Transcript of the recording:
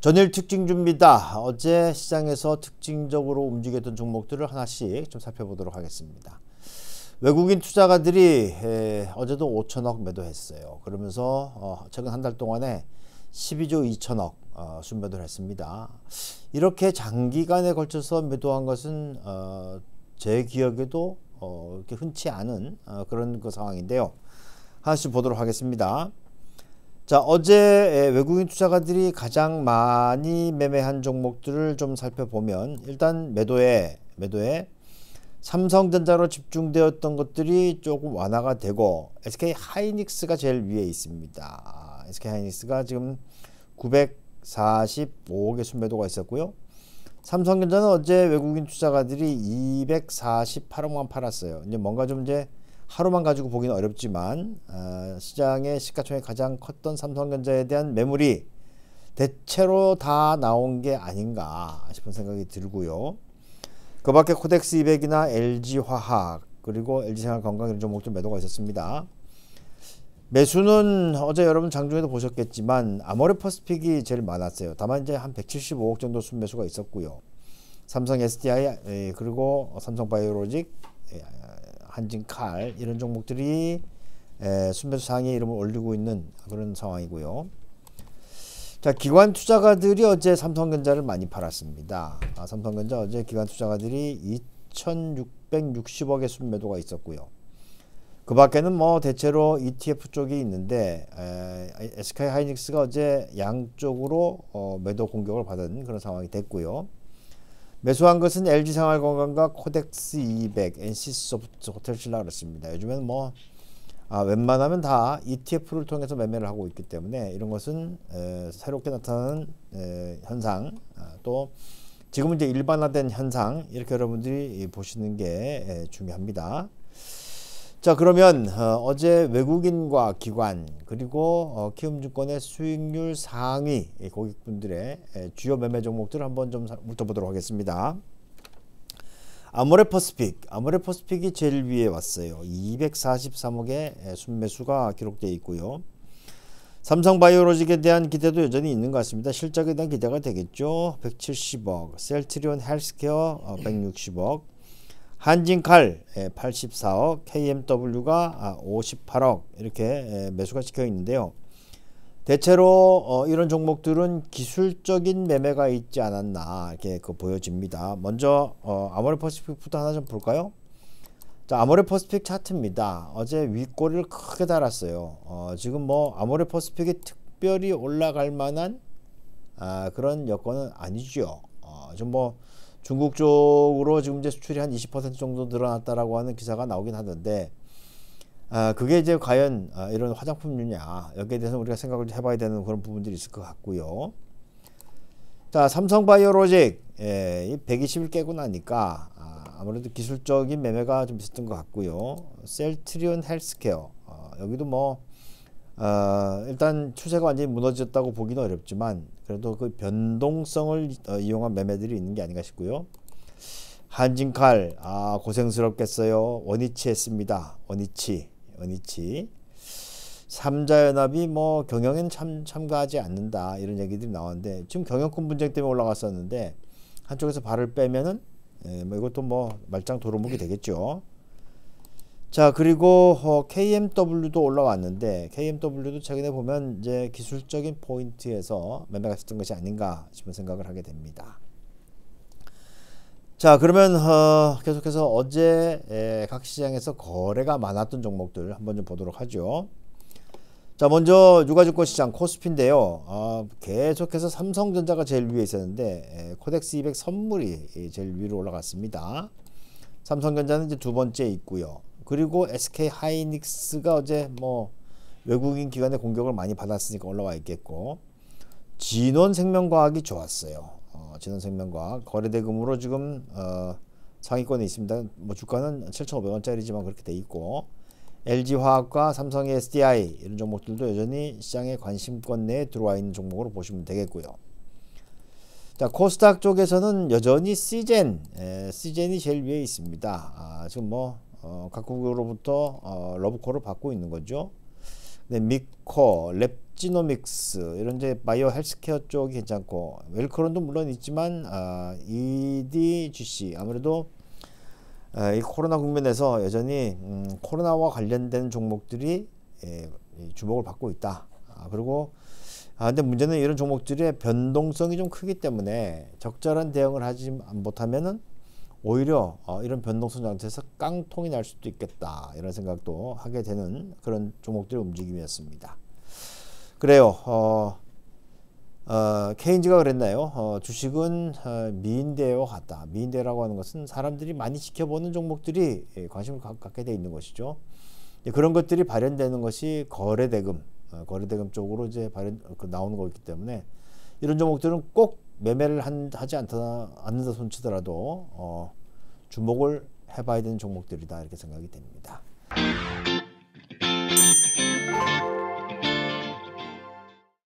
전일 특징 줍니다. 어제 시장에서 특징적으로 움직였던 종목들을 하나씩 좀 살펴보도록 하겠습니다. 외국인 투자가들이 에, 어제도 5천억 매도했어요. 그러면서 어, 최근 한 달 동안에 12조 2천억 어, 순매도를 했습니다. 이렇게 장기간에 걸쳐서 매도한 것은 어, 제 기억에도 어, 이렇게 흔치 않은 어, 그런 그 상황인데요. 하나씩 보도록 하겠습니다. 자, 어제 외국인 투자가들이 가장 많이 매매한 종목들을 좀 살펴보면 일단 매도에 매도에 삼성전자로 집중되었던 것들이 조금 완화가 되고 SK 하이닉스가 제일 위에 있습니다. SK 하이닉스가 지금 945억의 순매도가 있었고요. 삼성전자는 어제 외국인 투자가들이 248억만 팔았어요. 이제 뭔가 좀 이제 하루만 가지고 보기는 어렵지만 어, 시장의 시가총액 가장 컸던 삼성전자에 대한 매물이 대체로 다 나온 게 아닌가 싶은 생각이 들고요. 그 밖에 코덱스 200이나 LG화학 그리고 LG생활건강 이런 종목들 매도가 있었습니다. 매수는 어제 여러분 장중에도 보셨겠지만 아모레퍼스픽이 제일 많았어요. 다만 이제 한 175억 정도 순매수가 있었고요. 삼성 SDI 그리고 삼성바이오로직 한진칼 이런 종목들이 순매수 상의 이름을 올리고 있는 그런 상황이고요. 자 기관 투자가들이 어제 삼성전자를 많이 팔았습니다. 아, 삼성전자 어제 기관 투자가들이 2,660억의 순매도가 있었고요. 그 밖에는 뭐 대체로 ETF 쪽이 있는데 에, SK 하이닉스가 어제 양쪽으로 어, 매도 공격을 받은 그런 상황이 됐고요. 매수한 것은 LG 생활건강과 코덱스 200, NC소프트, 호텔신라 그렇습니다. 요즘에는 뭐 아, 웬만하면 다 ETF를 통해서 매매를 하고 있기 때문에 이런 것은 에, 새롭게 나타나는 에, 현상 아, 또지금 이제 일반화된 현상 이렇게 여러분들이 보시는 게 에, 중요합니다. 자 그러면 어, 제 외국인과 기관 그리고 어, 키움증권의 수익률 상위 고객분들의 주요 매매 종목들을 한번 좀 훑어보도록 하겠습니다. 아모레퍼스픽, 아모레퍼스픽이 제일 위에 왔어요. 243억의 순매수가 기록되어 있고요. 삼성바이오로직에 대한 기대도 여전히 있는 것 같습니다. 실적에 대한 기대가 되겠죠. 170억, 셀트리온 헬스케어 160억, 어, 한진칼 84억, KMW가 58억 이렇게 예, 매수가 찍혀 있는데요. 대체로 어, 이런 종목들은 기술적인 매매가 있지 않았나 이렇게 그 보여집니다. 먼저 어, 아모레퍼시픽부터 하나 좀 볼까요? 자, 아모레퍼시픽 차트입니다. 어제 윗꼬리를 크게 달았어요. 어, 지금 뭐 아모레퍼시픽이 특별히 올라갈 만한 아, 그런 여건은 아니죠. 어, 좀뭐 중국 쪽으로 지금 이제 수출이 한 20% 정도 늘어났다라고 하는 기사가 나오긴 하는데 아, 그게 이제 과연 아, 이런 화장품류냐 여기에 대해서 우리가 생각을 해봐야 되는 그런 부분들이 있을 것 같고요. 자 삼성바이오로직 예, 1 2 0 깨고 나니까 아, 무래도 기술적인 매매가 좀 있었던 것 같고요. 셀트리온 헬스케어 어, 여기도 뭐 어, 일단 추세가 완전히 무너졌다고 보기는 어렵지만 그래도 그 변동성을 어, 이용한 매매들이 있는 게 아닌가 싶고요. 한진칼 아 고생스럽겠어요. 원위치 했습니다. 원위치 원위치 삼자연합이 뭐 경영에는 참, 참가하지 않는다 이런 얘기들이 나왔는데 지금 경영권 분쟁 때문에 올라갔었는데 한쪽에서 발을 빼면은 예, 뭐 이것도 뭐 말짱 도루묵이 되겠죠. 자 그리고 어, KMW도 올라왔는데 KMW도 최근에 보면 이제 기술적인 포인트에서 매매가 있었던 것이 아닌가 싶은 생각을 하게 됩니다. 자 그러면 어, 계속해서 어제 예, 각 시장에서 거래가 많았던 종목들 한번 좀 보도록 하죠. 자 먼저 유가증권시장 코스피인데요. 어, 계속해서 삼성전자가 제일 위에 있었는데 예, 코덱스 200 선물이 제일 위로 올라갔습니다. 삼성전자는 이제 두 번째 있고요. 그리고 SK 하이닉스가 어제 뭐 외국인 기관의 공격을 많이 받았으니까 올라와 있겠고 진원생명과학이 좋았어요. 어, 진원생명과학 거래대금으로 지금 어, 상위권에 있습니다. 뭐 주가는 7,500원짜리지만 그렇게 돼 있고 LG화학과 삼성 SDI 이런 종목들도 여전히 시장의 관심권 내에 들어와 있는 종목으로 보시면 되겠고요. 자 코스닥 쪽에서는 여전히 시젠, 에, 시젠이 제일 위에 있습니다. 아, 지금 뭐 어, 각국으로부터 어, 러브콜을 받고 있는 거죠. 근 미코, 랩지노믹스 이런 이제 바이오 헬스케어 쪽이 괜찮고 웰크론도 물론 있지만 아, EDGC 아무래도 아, 이 코로나 국면에서 여전히 음, 코로나와 관련된 종목들이 예, 주목을 받고 있다. 아, 그리고 아, 근데 문제는 이런 종목들의 변동성이 좀 크기 때문에 적절한 대응을 하지 못하면은 오히려 어, 이런 변동성 장치에서 깡통이 날 수도 있겠다 이런 생각도 하게 되는 그런 종목들의 움직임이었습니다. 그래요. 어, 어, 케인즈가 그랬나요? 어, 주식은 어, 미인대와 같다. 미인대라고 하는 것은 사람들이 많이 지켜보는 종목들이 예, 관심을 가, 갖게 돼 있는 것이죠. 예, 그런 것들이 발현되는 것이 거래대금, 어, 거래대금 쪽으로 이제 발현 그, 나오는 거기 때문에 이런 종목들은 꼭 매매를 한, 하지 않다, 않는다 손치더라도 어, 주목을 해봐야 되는 종목들이다 이렇게 생각이 됩니다.